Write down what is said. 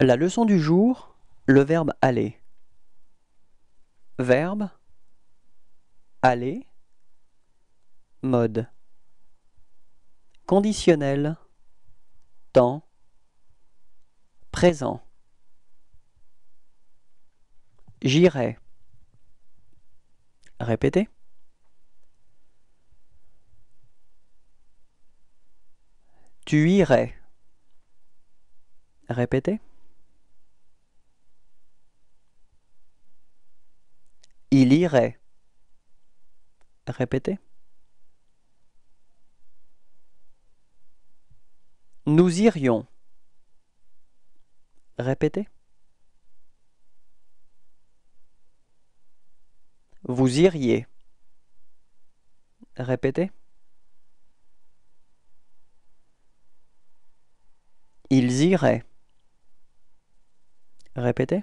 La leçon du jour, le verbe aller. Verbe aller mode conditionnel temps présent J'irai Répétez Tu irais Répétez Il irait. Répétez. Nous irions. Répétez. Vous iriez. Répétez. Ils iraient. Répétez.